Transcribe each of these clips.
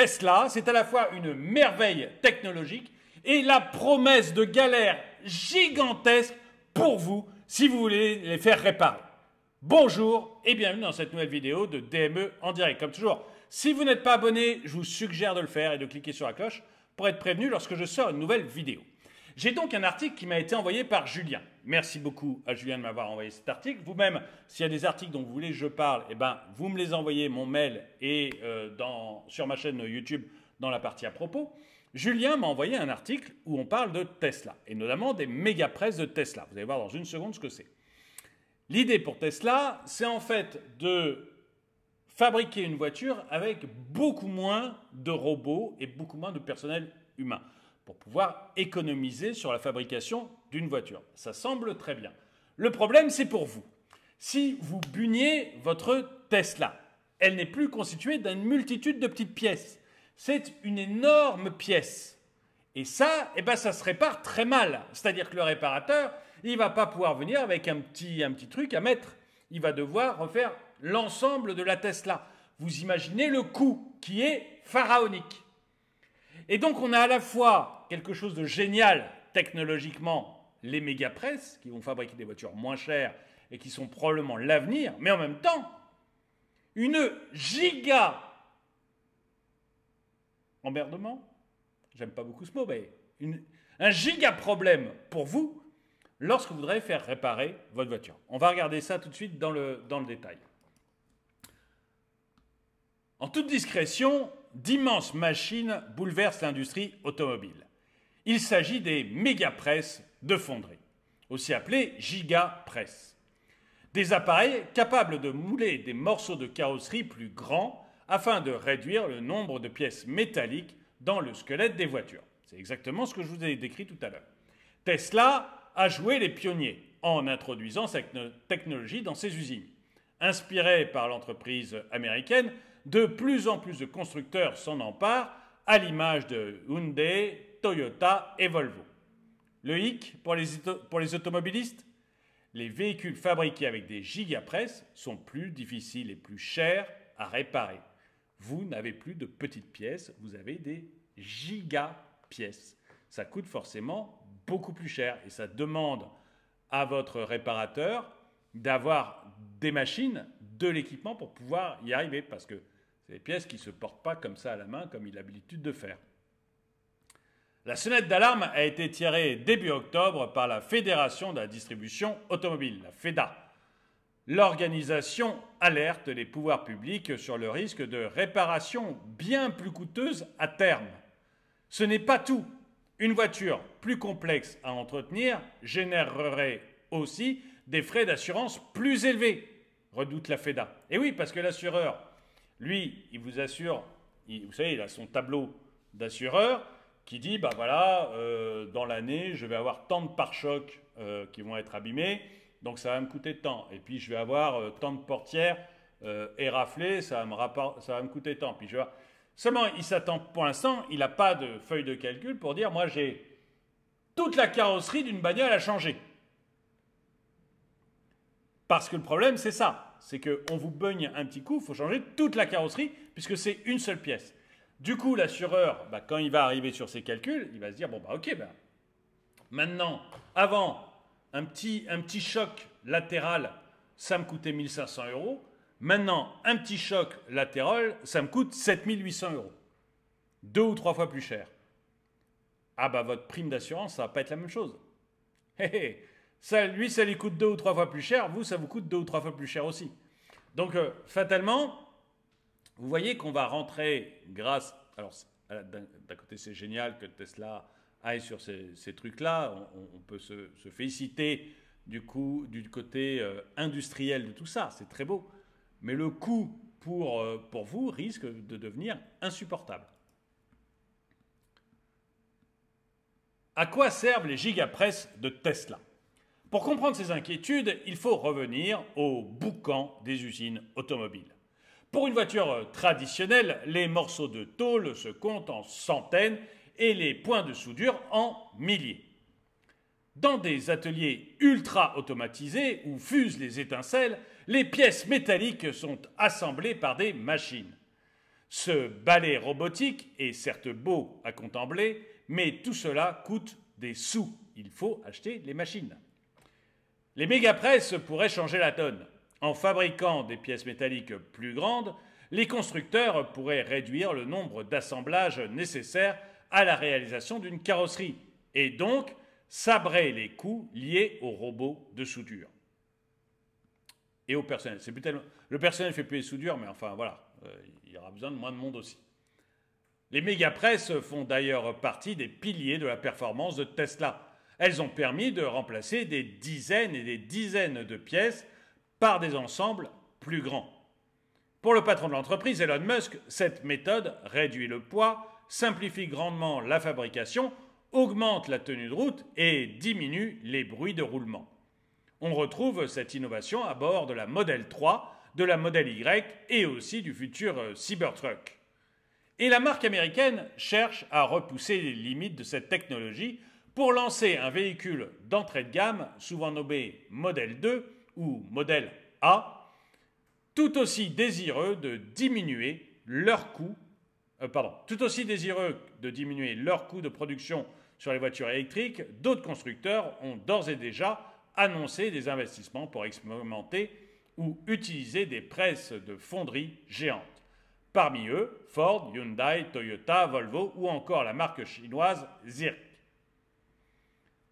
Tesla, c'est à la fois une merveille technologique et la promesse de galères gigantesques pour vous si vous voulez les faire réparer. Bonjour et bienvenue dans cette nouvelle vidéo de DME en direct. Comme toujours, si vous n'êtes pas abonné, je vous suggère de le faire et de cliquer sur la cloche pour être prévenu lorsque je sors une nouvelle vidéo. J'ai donc un article qui m'a été envoyé par Julien. Merci beaucoup à Julien de m'avoir envoyé cet article. Vous-même, s'il y a des articles dont vous voulez que je parle, eh ben, vous me les envoyez, mon mail et euh, sur ma chaîne YouTube dans la partie à propos. Julien m'a envoyé un article où on parle de Tesla, et notamment des méga presses de Tesla. Vous allez voir dans une seconde ce que c'est. L'idée pour Tesla, c'est en fait de fabriquer une voiture avec beaucoup moins de robots et beaucoup moins de personnel humain pour pouvoir économiser sur la fabrication d'une voiture. Ça semble très bien. Le problème, c'est pour vous. Si vous buniez votre Tesla, elle n'est plus constituée d'une multitude de petites pièces. C'est une énorme pièce. Et ça, eh ben, ça se répare très mal. C'est-à-dire que le réparateur, il va pas pouvoir venir avec un petit, un petit truc à mettre. Il va devoir refaire l'ensemble de la Tesla. Vous imaginez le coût qui est pharaonique. Et donc on a à la fois quelque chose de génial technologiquement les méga presses qui vont fabriquer des voitures moins chères et qui sont probablement l'avenir, mais en même temps, une giga emmerdement, j'aime pas beaucoup ce mot, mais un giga problème pour vous lorsque vous voudrez faire réparer votre voiture. On va regarder ça tout de suite dans le, dans le détail. En toute discrétion, d'immenses machines bouleversent l'industrie automobile. Il s'agit des méga presses de fonderie, aussi appelée giga Des appareils capables de mouler des morceaux de carrosserie plus grands afin de réduire le nombre de pièces métalliques dans le squelette des voitures. C'est exactement ce que je vous ai décrit tout à l'heure. Tesla a joué les pionniers en introduisant cette technologie dans ses usines. Inspiré par l'entreprise américaine, de plus en plus de constructeurs s'en emparent, à l'image de Hyundai, Toyota et Volvo. Le hic pour les, automobilistes Les véhicules fabriqués avec des gigapresses sont plus difficiles et plus chers à réparer. Vous n'avez plus de petites pièces, vous avez des gigapièces. Ça coûte forcément beaucoup plus cher et ça demande à votre réparateur d'avoir des machines, de l'équipement pour pouvoir y arriver parce que c'est des pièces qui ne se portent pas comme ça à la main comme il a l'habitude de faire. La sonnette d'alarme a été tirée début octobre par la Fédération de la distribution automobile, la FEDA. L'organisation alerte les pouvoirs publics sur le risque de réparations bien plus coûteuses à terme. Ce n'est pas tout. Une voiture plus complexe à entretenir générerait aussi des frais d'assurance plus élevés, redoute la FEDA. Et oui, parce que l'assureur, lui, il vous assure, vous savez, il a son tableau d'assureur, qui dit, bah voilà, euh, dans l'année, je vais avoir tant de pare-chocs euh, qui vont être abîmés, donc ça va me coûter tant. Et puis je vais avoir euh, tant de portières éraflées, ça va, me ça va me coûter tant. Puis je vois Seulement, il s'attend, pour l'instant, il n'a pas de feuille de calcul pour dire, moi j'ai toute la carrosserie d'une bagnole à changer. Parce que le problème, c'est ça. C'est qu'on vous beugne un petit coup, il faut changer toute la carrosserie, puisque c'est une seule pièce. Du coup, l'assureur, bah, quand il va arriver sur ses calculs, il va se dire, bon, bah ok, ben maintenant, avant, un petit, un petit choc latéral, ça me coûtait 1500 euros. Maintenant, un petit choc latéral, ça me coûte 7800 euros. Deux ou trois fois plus cher. Ah bah votre prime d'assurance, ça va pas être la même chose. Ça, lui, ça lui coûte deux ou trois fois plus cher. Vous, ça vous coûte deux ou trois fois plus cher aussi. Donc, euh, fatalement, vous voyez qu'on va rentrer grâce. Alors, d'un côté, c'est génial que Tesla aille sur ces, trucs-là. On, peut se, féliciter du coup du côté euh, industriel de tout ça. C'est très beau. Mais le coût pour, euh, pour vous risque de devenir insupportable. À quoi servent les gigapresses de Tesla Pour comprendre ces inquiétudes, il faut revenir au boucan des usines automobiles. Pour une voiture euh, traditionnelle, les morceaux de tôle se comptent en centaines et les points de soudure en milliers. Dans des ateliers ultra automatisés où fusent les étincelles, les pièces métalliques sont assemblées par des machines. Ce balai robotique est certes beau à contempler, mais tout cela coûte des sous. Il faut acheter les machines. Les mégapresses pourraient changer la tonne. En fabriquant des pièces métalliques plus grandes, les constructeurs pourraient réduire le nombre d'assemblages nécessaires à la réalisation d'une carrosserie et donc sabrer les coûts liés aux robots de soudure et au personnel. C'est Le personnel fait plus les soudures, mais enfin voilà, euh, il y aura besoin de moins de monde aussi. Les mégapresses font d'ailleurs partie des piliers de la performance de Tesla. Elles ont permis de remplacer des dizaines et des dizaines de pièces par des ensembles plus grands. Pour le patron de l'entreprise, Elon Musk, cette méthode réduit le poids, simplifie grandement la fabrication, augmente la tenue de route et diminue les bruits de roulement. On retrouve cette innovation à bord de la Model 3, de la Model Y et aussi du futur Cybertruck. Et la marque américaine cherche à repousser les limites de cette technologie pour lancer un véhicule d'entrée de gamme, souvent nommé Model 2, ou modèle A, tout aussi désireux de diminuer leur coût, euh, tout aussi désireux de diminuer leur coût de production sur les voitures électriques, d'autres constructeurs ont d'ores et déjà annoncé des investissements pour expérimenter ou utiliser des presses de fonderie géantes. Parmi eux, Ford, Hyundai, Toyota, Volvo ou encore la marque chinoise Zirk.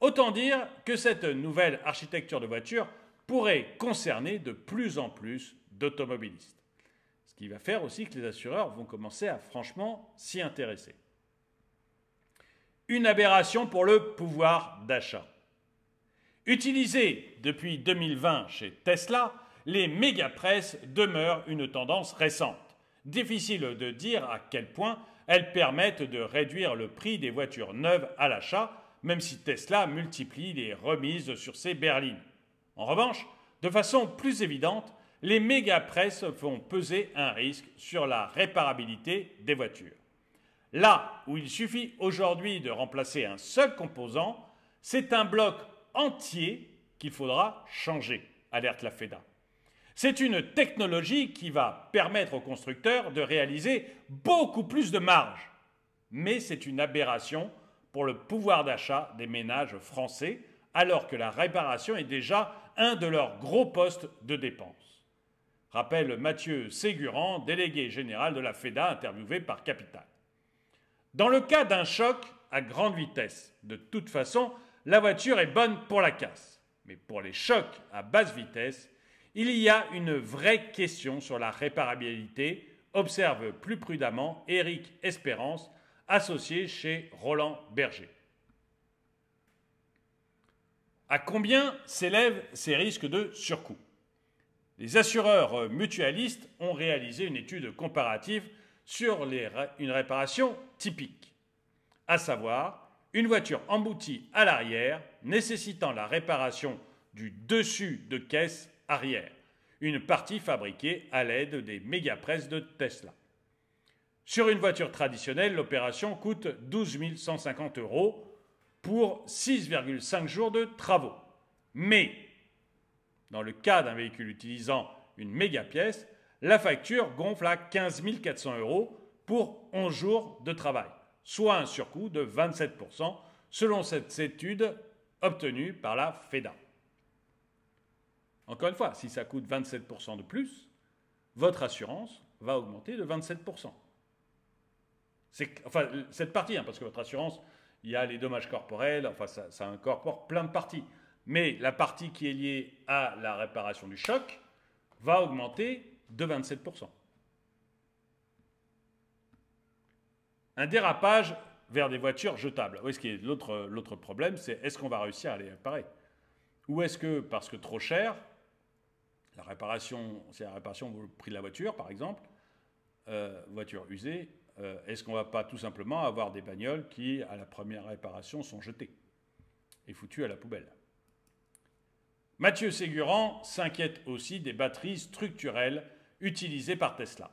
Autant dire que cette nouvelle architecture de voiture pourrait concerner de plus en plus d'automobilistes. Ce qui va faire aussi que les assureurs vont commencer à franchement s'y intéresser. Une aberration pour le pouvoir d'achat. utilisé depuis 2020 chez Tesla, les méga demeurent une tendance récente. Difficile de dire à quel point elles permettent de réduire le prix des voitures neuves à l'achat, même si Tesla multiplie les remises sur ses berlines. En revanche, de façon plus évidente, les méga-presses font peser un risque sur la réparabilité des voitures. Là où il suffit aujourd'hui de remplacer un seul composant, c'est un bloc entier qu'il faudra changer, alerte la FEDA. C'est une technologie qui va permettre aux constructeurs de réaliser beaucoup plus de marge. Mais c'est une aberration pour le pouvoir d'achat des ménages français, alors que la réparation est déjà un de leurs gros postes de dépenses. Rappelle Mathieu Ségurant, délégué général de la FEDA, interviewé par Capital. Dans le cas d'un choc à grande vitesse, de toute façon, la voiture est bonne pour la casse. Mais pour les chocs à basse vitesse, il y a une vraie question sur la réparabilité, observe plus prudemment Éric Espérance, associé chez Roland Berger. À combien s'élèvent ces risques de surcoût Les assureurs euh, mutualistes ont réalisé une étude comparative sur une réparation typique, à savoir une voiture emboutie à l'arrière nécessitant la réparation du dessus de caisse arrière, une partie fabriquée à l'aide des mégapresses de Tesla. Sur une voiture traditionnelle, l'opération coûte 12 150 euros pour 6,5 jours de travaux. Mais, dans le cas d'un véhicule utilisant une méga pièce, la facture gonfle à 15 400 euros pour 11 jours de travail, soit un surcoût de 27% selon cette étude obtenue par la FEDA. Encore une fois, si ça coûte 27% de plus, votre assurance va augmenter de 27%. enfin, cette partie, hein, parce que votre assurance, il y a les dommages corporels, enfin ça, incorpore plein de parties. Mais la partie qui est liée à la réparation du choc va augmenter de 27%. Un dérapage vers des voitures jetables. Oui, ce qui est l'autre problème, c'est est-ce qu'on va réussir à les réparer Ou est-ce que, parce que trop cher, la réparation, c'est la réparation le prix de la voiture, par exemple, euh, voiture usée, euh, est-ce qu'on ne va pas tout simplement avoir des bagnoles qui, à la première réparation, sont jetées et foutues à la poubelle Mathieu Ségurant s'inquiète aussi des batteries structurelles utilisées par Tesla.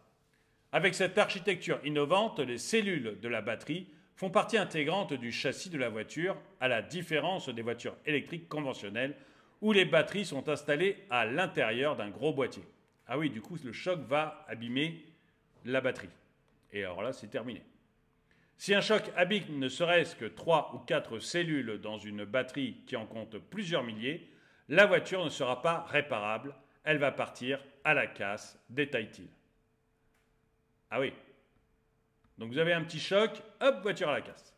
Avec cette architecture innovante, les cellules de la batterie font partie intégrante du châssis de la voiture, à la différence des voitures électriques conventionnelles, où les batteries sont installées à l'intérieur d'un gros boîtier. Ah oui, du coup, le choc va abîmer la batterie. Et alors là, c'est terminé. Si un choc habite ne serait-ce que 3 ou 4 cellules dans une batterie qui en compte plusieurs milliers, la voiture ne sera pas réparable, elle va partir à la casse, détaille-t-il. Ah oui. Donc vous avez un petit choc, hop, voiture à la casse.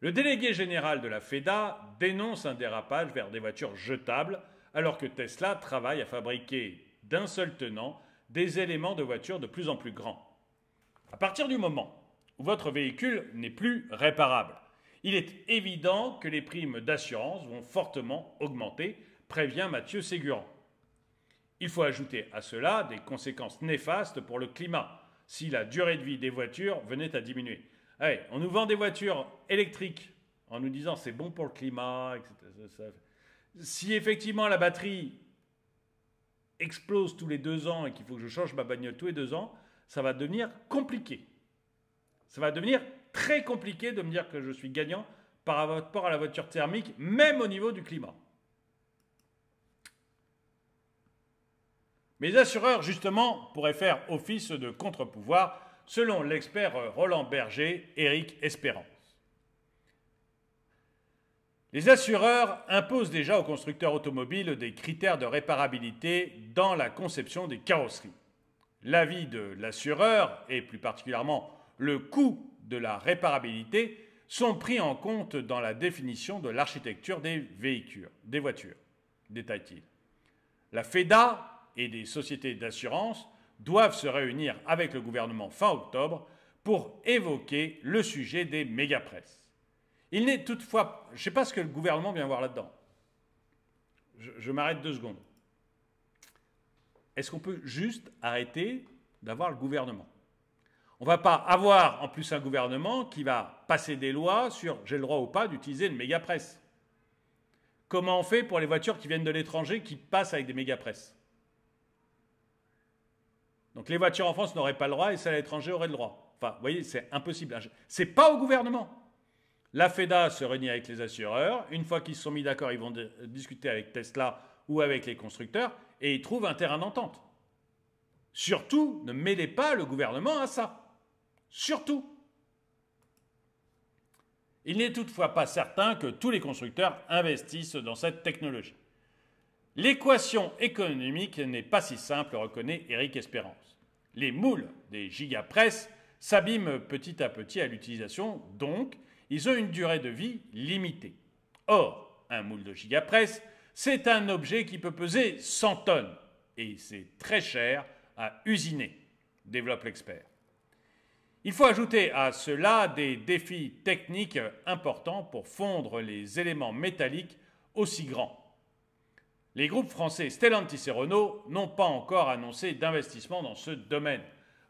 Le délégué général de la FEDA dénonce un dérapage vers des voitures jetables, alors que Tesla travaille à fabriquer d'un seul tenant des éléments de voitures de plus en plus grands. À partir du moment où votre véhicule n'est plus réparable, il est évident que les primes d'assurance vont fortement augmenter, prévient Mathieu Ségurant. Il faut ajouter à cela des conséquences néfastes pour le climat si la durée de vie des voitures venait à diminuer. Allez, on nous vend des voitures électriques en nous disant c'est bon pour le climat, etc. Si effectivement la batterie explose tous les deux ans et qu'il faut que je change ma bagnole tous les deux ans, ça va devenir compliqué. Ça va devenir très compliqué de me dire que je suis gagnant par rapport à la voiture thermique, même au niveau du climat. Mais les assureurs, justement, pourraient faire office de contre-pouvoir, selon l'expert Roland Berger, Éric Espérance. Les assureurs imposent déjà aux constructeurs automobiles des critères de réparabilité dans la conception des carrosseries l'avis de l'assureur et plus particulièrement le coût de la réparabilité sont pris en compte dans la définition de l'architecture des véhicules, des voitures, détaille-t-il. La FEDA et des sociétés d'assurance doivent se réunir avec le gouvernement fin octobre pour évoquer le sujet des mégapresses. Il n'est toutefois... Je ne sais pas ce que le gouvernement vient voir là-dedans. je m'arrête deux secondes est-ce qu'on peut juste arrêter d'avoir le gouvernement On ne va pas avoir en plus un gouvernement qui va passer des lois sur j'ai le droit ou pas d'utiliser une méga presse. Comment on fait pour les voitures qui viennent de l'étranger qui passent avec des méga presse Donc les voitures en France n'auraient pas le droit et celles à l'étranger auraient le droit. Enfin, vous voyez, c'est impossible. C'est pas au gouvernement. La FEDA se réunit avec les assureurs. Une fois qu'ils se sont mis d'accord, ils vont discuter avec Tesla ou avec les constructeurs et ils trouvent un terrain d'entente. Surtout, ne mêlez pas le gouvernement à ça. Surtout. Il n'est toutefois pas certain que tous les constructeurs investissent dans cette technologie. L'équation économique n'est pas si simple, reconnaît Eric Espérance. Les moules des gigapresses s'abîment petit à petit à l'utilisation, donc ils ont une durée de vie limitée. Or, un moule de gigapresse c'est un objet qui peut peser 100 tonnes et c'est très cher à usiner, développe l'expert. Il faut ajouter à cela des défis techniques importants pour fondre les éléments métalliques aussi grands. Les groupes français Stellantis et Renault n'ont pas encore annoncé d'investissement dans ce domaine.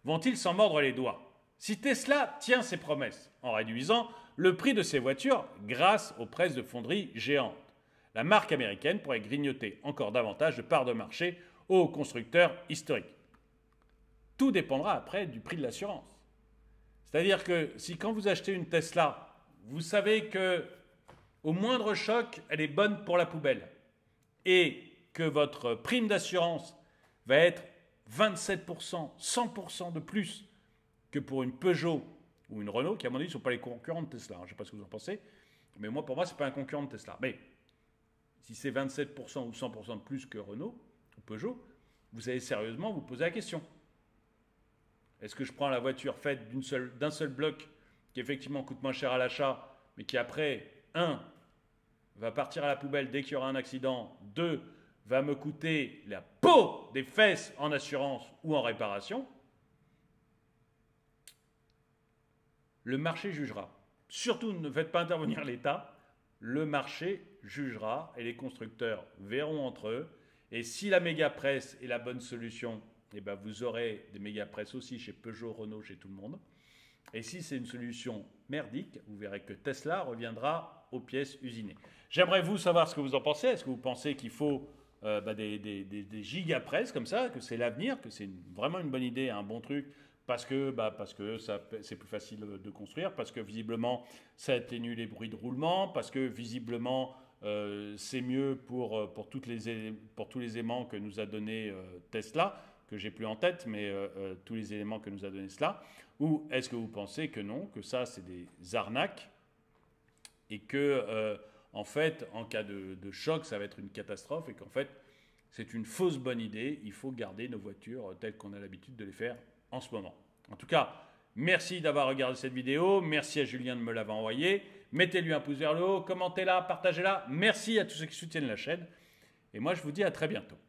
Vont-ils s'en mordre les doigts Si Tesla tient ses promesses en réduisant le prix de ses voitures grâce aux presses de fonderie géantes, la marque américaine pourrait grignoter encore davantage de parts de marché aux constructeurs historiques. Tout dépendra après du prix de l'assurance. C'est-à-dire que si quand vous achetez une Tesla, vous savez que au moindre choc, elle est bonne pour la poubelle et que votre prime d'assurance va être 27%, 100% de plus que pour une Peugeot ou une Renault, qui à mon avis ne sont pas les concurrents de Tesla. Hein. Je ne sais pas ce que vous en pensez, mais moi pour moi, ce n'est pas un concurrent de Tesla. Mais si c'est 27% ou 100% de plus que Renault ou Peugeot, vous allez sérieusement vous poser la question. Est-ce que je prends la voiture faite d'un seul, bloc qui effectivement coûte moins cher à l'achat, mais qui après, 1, va partir à la poubelle dès qu'il y aura un accident, 2, va me coûter la peau des fesses en assurance ou en réparation, le marché jugera. Surtout ne faites pas intervenir l'État, le marché jugera et les constructeurs verront entre eux. Et si la méga presse est la bonne solution, eh ben vous aurez des méga presse aussi chez Peugeot, Renault, chez tout le monde. Et si c'est une solution merdique, vous verrez que Tesla reviendra aux pièces usinées. J'aimerais vous savoir ce que vous en pensez. Est-ce que vous pensez qu'il faut euh, bah, des, des, des, gigapresses comme ça, que c'est l'avenir, que c'est vraiment une bonne idée, un bon truc parce que, bah, parce que c'est plus facile de construire, parce que visiblement ça atténue les bruits de roulement, parce que visiblement euh, c'est mieux pour, euh, pour, tous les aimants que nous a donné euh, Tesla, que j'ai plus en tête, mais tous les éléments que nous a donné cela, ou est-ce que vous pensez que non, que ça c'est des arnaques et que en fait en cas de, de, choc ça va être une catastrophe et qu'en fait c'est une fausse bonne idée, il faut garder nos voitures telles qu'on a l'habitude de les faire en ce moment. En tout cas, merci d'avoir regardé cette vidéo, merci à Julien de me l'avoir envoyée. Mettez-lui un pouce vers le haut, commentez-la, partagez-la. Merci à tous ceux qui soutiennent la chaîne. Et moi, je vous dis à très bientôt.